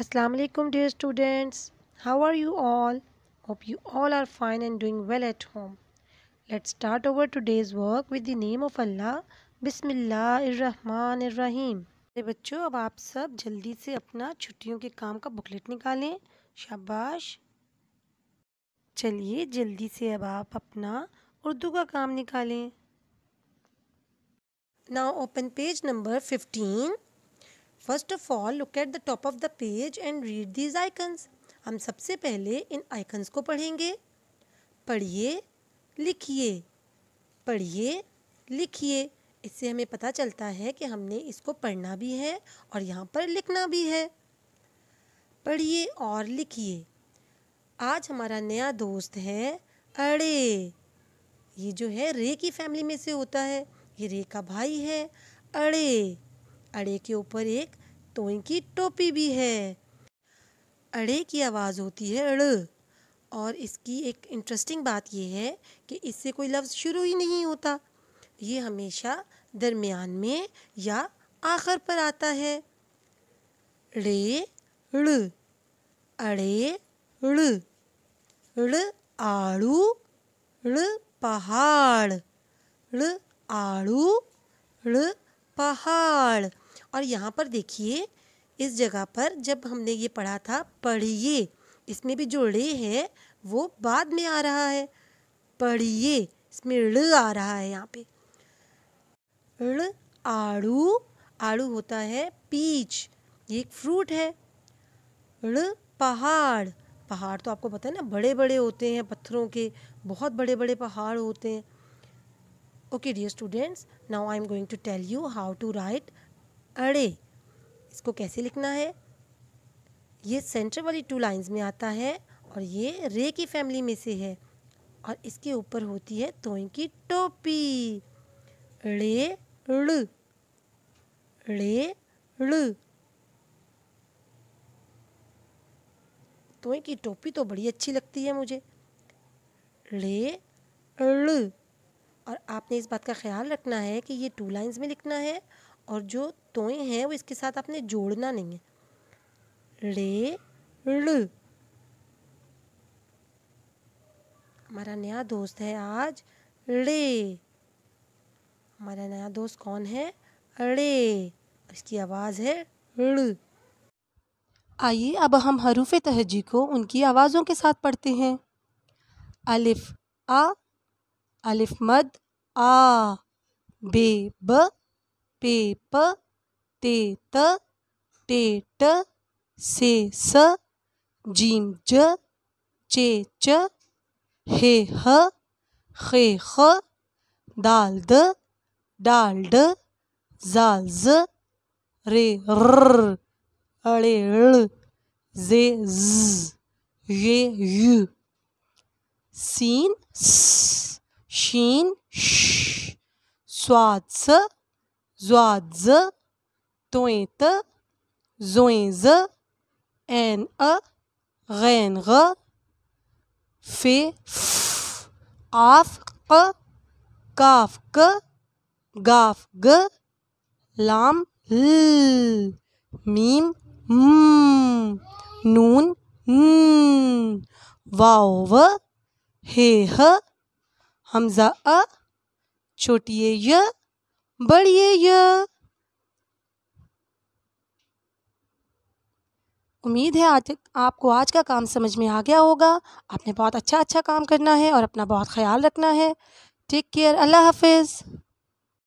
assalamu alaikum dear students how are you all hope you all are fine and doing well at home let's start over today's work with the name of Allah बिस्मिल्लाहिर्रहमानिर्रहीम अरे बच्चों अब आप सब जल्दी से अपना छुट्टियों के काम का बुकलेट निकालें शाबाश चलिए जल्दी से अब आप अपना उर्दू का काम निकालें now open page number fifteen first of all look at the top of the page and read these icons हम सबसे पहले इन आइकन्स को पढ़ेंगे पढ़िए लिखिए पढ़िए लिखिए इससे हमें पता चलता है कि हमने इसको पढ़ना भी है और यहाँ पर लिखना भी है पढ़िए और लिखिए आज हमारा नया दोस्त है अड़े ये जो है रे की फैमिली में से होता है ये रे का भाई है अड़े अड़े के ऊपर एक तोई की टोपी भी है अड़े की आवाज़ होती है अड़ और इसकी एक इंटरेस्टिंग बात यह है कि इससे कोई लफ्ज़ शुरू ही नहीं होता ये हमेशा दरमियान में या आखिर पर आता है रे ऋ अड़े ऋ ऋ आड़ू ऋ पहाड़ ऋ आड़ू ऋ पहाड़ और यहाँ पर देखिए इस जगह पर जब हमने ये पढ़ा था पढ़िए इसमें भी जो ड़े है वो बाद में आ रहा है पढ़िए इसमें ड़ आ रहा है यहाँ पे आड़ू आड़ू होता है पीच ये एक फ्रूट है पहाड़ पहाड़ तो आपको पता है ना बड़े बड़े होते हैं पत्थरों के बहुत बड़े बड़े पहाड़ होते हैं okay dear students now I am going to tell you how to write अड़े इसको कैसे लिखना है ये सेंटर वाली टू लाइंस में आता है और ये रे की फैमिली में से है और इसके ऊपर होती है तोय की टोपी रे ड़ रे ड़ तोय की टोपी तो बड़ी अच्छी लगती है मुझे रे ड़ और आपने इस बात का ख्याल रखना है कि ये टू लाइंस में लिखना है और जो तोए हैं वो इसके साथ आपने जोड़ना नहीं है रे हमारा नया दोस्त है आज रे हमारा नया दोस्त कौन है रे इसकी आवाज़ है आइए अब हम हरूफ तहजी को उनकी आवाज़ों के साथ पढ़ते हैं अलिफ आ अलिफ मद आ बे ब पेप तेत टेट सेस टे चेच से स दाल्द डाल्ड चे जाल रे र अड़े जे ज ये यु सीन शीन श स्वाद zwads, toint, zoins, en, renr, fe, f, afq, काफक गाफग लाम ल मीम म नून न वाव हेह हमजा a, छोटी है यह बढ़िए यह उम्मीद है आज आपको आज का काम समझ में आ गया होगा आपने बहुत अच्छा अच्छा काम करना है और अपना बहुत ख्याल रखना है टेक केयर अल्लाह हाफिज़